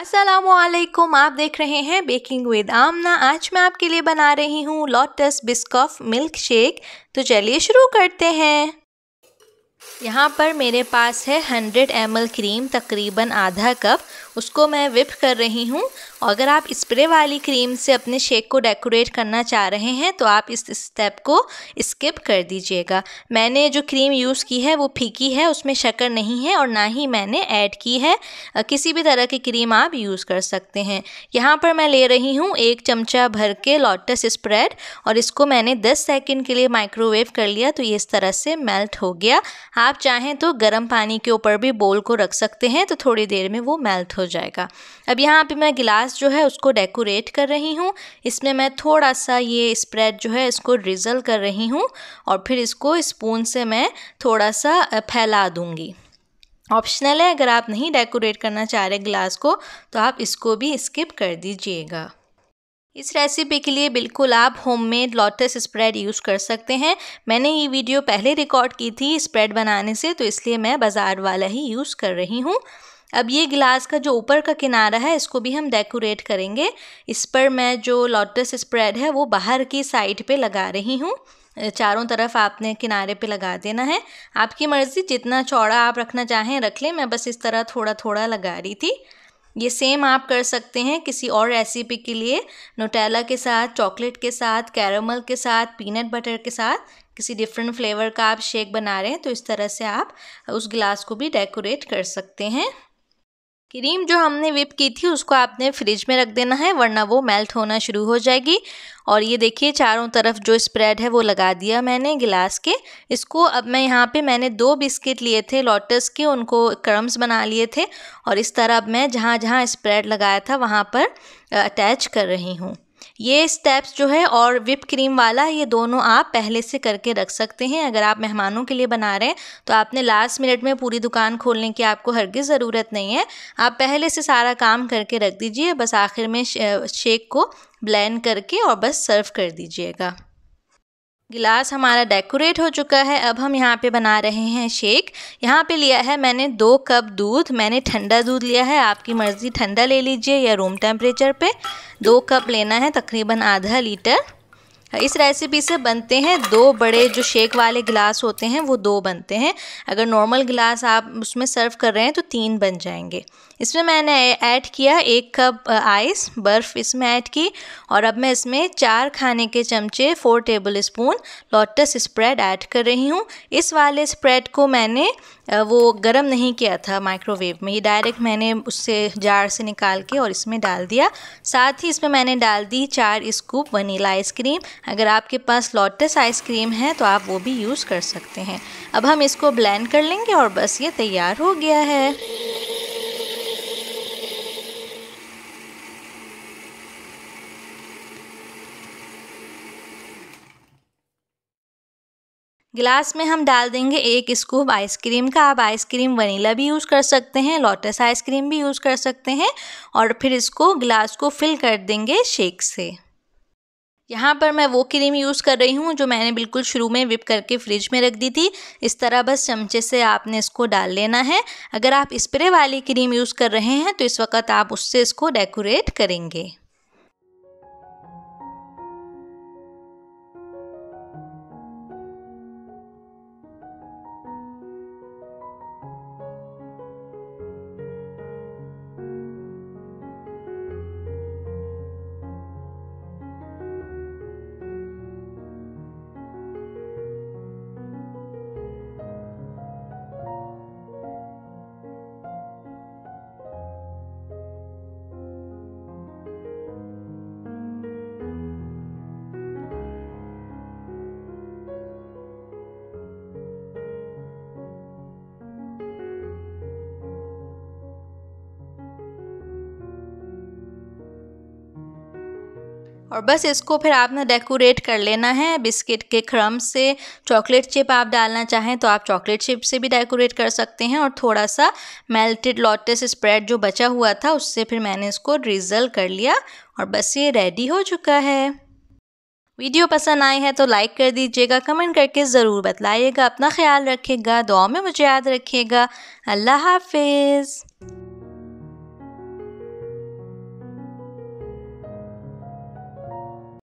असलकुम आप देख रहे हैं बेकिंग विद आमना आज मैं आपके लिए बना रही हूँ लॉटस बिस्कॉफ मिल्क शेक तो चलिए शुरू करते हैं यहाँ पर मेरे पास है 100 एम क्रीम तकरीबन आधा कप उसको मैं विप कर रही हूँ अगर आप स्प्रे वाली क्रीम से अपने शेक को डेकोरेट करना चाह रहे हैं तो आप इस स्टेप को स्किप कर दीजिएगा मैंने जो क्रीम यूज़ की है वो फीकी है उसमें शक्कर नहीं है और ना ही मैंने ऐड की है किसी भी तरह की क्रीम आप यूज़ कर सकते हैं यहाँ पर मैं ले रही हूँ एक चमचा भर के लॉटस स्प्रेड और इसको मैंने दस सेकेंड के लिए माइक्रोवेव कर लिया तो ये इस तरह से मेल्ट हो गया आप आप चाहें तो गर्म पानी के ऊपर भी बोल को रख सकते हैं तो थोड़ी देर में वो मेल्ट हो जाएगा अब यहाँ पे मैं गिलास जो है उसको डेकोरेट कर रही हूँ इसमें मैं थोड़ा सा ये स्प्रेड जो है इसको रिजल कर रही हूँ और फिर इसको स्पून से मैं थोड़ा सा फैला दूँगी ऑप्शनल है अगर आप नहीं डेकोरेट करना चाह रहे ग्लास को तो आप इसको भी स्किप कर दीजिएगा इस रेसिपी के लिए बिल्कुल आप होममेड लोटस स्प्रेड यूज़ कर सकते हैं मैंने ये वीडियो पहले रिकॉर्ड की थी स्प्रेड बनाने से तो इसलिए मैं बाज़ार वाला ही यूज़ कर रही हूँ अब ये गिलास का जो ऊपर का किनारा है इसको भी हम डेकोरेट करेंगे इस पर मैं जो लोटस स्प्रेड है वो बाहर की साइड पे लगा रही हूँ चारों तरफ आपने किनारे पे लगा देना है आपकी मर्ज़ी जितना चौड़ा आप रखना चाहें रख लें मैं बस इस तरह थोड़ा थोड़ा लगा रही थी ये सेम आप कर सकते हैं किसी और रेसिपी के लिए नोटेला के साथ चॉकलेट के साथ कैरमल के साथ पीनट बटर के साथ किसी डिफरेंट फ्लेवर का आप शेक बना रहे हैं तो इस तरह से आप उस गिलास को भी डेकोरेट कर सकते हैं क्रीम जो हमने विप की थी उसको आपने फ्रिज में रख देना है वरना वो मेल्ट होना शुरू हो जाएगी और ये देखिए चारों तरफ जो स्प्रेड है वो लगा दिया मैंने गिलास के इसको अब मैं यहाँ पे मैंने दो बिस्किट लिए थे लॉटस के उनको क्रम्स बना लिए थे और इस तरह अब मैं जहाँ जहाँ स्प्रेड लगाया था वहाँ पर अटैच कर रही हूँ ये स्टेप्स जो है और विप क्रीम वाला ये दोनों आप पहले से करके रख सकते हैं अगर आप मेहमानों के लिए बना रहे हैं तो आपने लास्ट मिनट में पूरी दुकान खोलने की आपको हरगिज़ ज़रूरत नहीं है आप पहले से सारा काम करके रख दीजिए बस आखिर में शेक को ब्लैंड करके और बस सर्व कर दीजिएगा गिलास हमारा डेकोरेट हो चुका है अब हम यहाँ पे बना रहे हैं शेक यहाँ पे लिया है मैंने दो कप दूध मैंने ठंडा दूध लिया है आपकी मर्ज़ी ठंडा ले लीजिए या रूम टेम्परेचर पे दो कप लेना है तकरीबन आधा लीटर हाँ, इस रेसिपी से बनते हैं दो बड़े जो शेक वाले गिलास होते हैं वो दो बनते हैं अगर नॉर्मल गिलास आप उसमें सर्व कर रहे हैं तो तीन बन जाएंगे इसमें मैंने ऐड किया एक कप आइस बर्फ़ इसमें ऐड की और अब मैं इसमें चार खाने के चमचे four tablespoon lotus spread add कर रही हूँ इस वाले स्प्रेड को मैंने वो गर्म नहीं किया था माइक्रोवेव में ये डायरेक्ट मैंने उससे जार से निकाल के और इसमें डाल दिया साथ ही इसमें मैंने डाल दी चार स्कूप वनीला आइसक्रीम अगर आपके पास लॉटस आइसक्रीम है तो आप वो भी यूज़ कर सकते हैं अब हम इसको ब्लेंड कर लेंगे और बस ये तैयार हो गया है गिलास में हम डाल देंगे एक स्कूप आइसक्रीम का आप आइसक्रीम वनीला भी यूज़ कर सकते हैं लोटस आइसक्रीम भी यूज़ कर सकते हैं और फिर इसको गिलास को फिल कर देंगे शेक से यहाँ पर मैं वो क्रीम यूज़ कर रही हूँ जो मैंने बिल्कुल शुरू में विप करके फ्रिज में रख दी थी इस तरह बस चमचे से आपने इसको डाल लेना है अगर आप स्प्रे वाली क्रीम यूज़ कर रहे हैं तो इस वक्त आप उससे इसको डेकोरेट करेंगे और बस इसको फिर आपने डेकोरेट कर लेना है बिस्किट के क्रम से चॉकलेट चिप आप डालना चाहें तो आप चॉकलेट चिप से भी डेकोरेट कर सकते हैं और थोड़ा सा मेल्टेड लॉटस स्प्रेड जो बचा हुआ था उससे फिर मैंने इसको ड्रिजल कर लिया और बस ये रेडी हो चुका है वीडियो पसंद आई है तो लाइक कर दीजिएगा कमेंट करके ज़रूर बतलाइएगा अपना ख्याल रखिएगा दुआ में मुझे याद रखिएगा अल्लाह हाफिज़